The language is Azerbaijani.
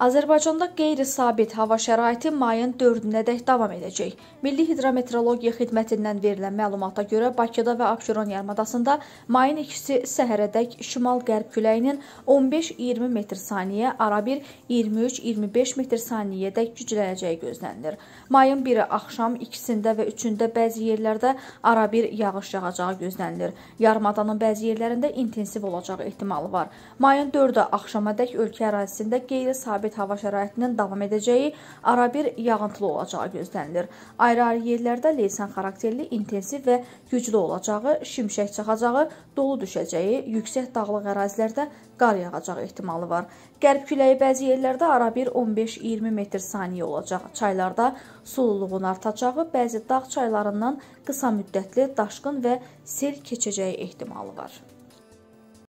Azərbaycanda qeyri-sabit hava şəraiti mayın 4-nədək davam edəcək. Milli Hidrometeorologiya Xidmətindən verilən məlumata görə Bakıda və Abşeron yarımadasında mayın 2-si səhərədək şimal-qərb küləyinin 15-20 metr/saniyə, arabir 23-25 metr/saniyədək güclənəcəyi gözlənilir. Mayın 1-i axşam 2-sində və 3-ündə bəzi yerlərdə arabir yağış yağacağı gözlənilir. Yarımadanın bəzi yerlərində intensiv olacağı ehtimalı var. Mayın 4-ü axşamadək ölkə ərazisində qeyri-sabit sabit hava şəraitinin davam edəcəyi, arabir yağıntılı olacağı gözlənilir. Ayrı-ayrı yerlərdə leysan xarakterli intensiv və güclü olacağı, şimşək çaxacağı, dolu düşəcəyi, yüksək dağlıq ərazilərdə qar yağacağı ehtimalı var. Qərb küləyi bəzi yerlərdə arabir 15-20 metr saniyə olacaq. Çaylarda sululuğun artacağı, bəzi dağ çaylarından qısa müddətli daşqın və sel keçəcəyi ehtimalı var.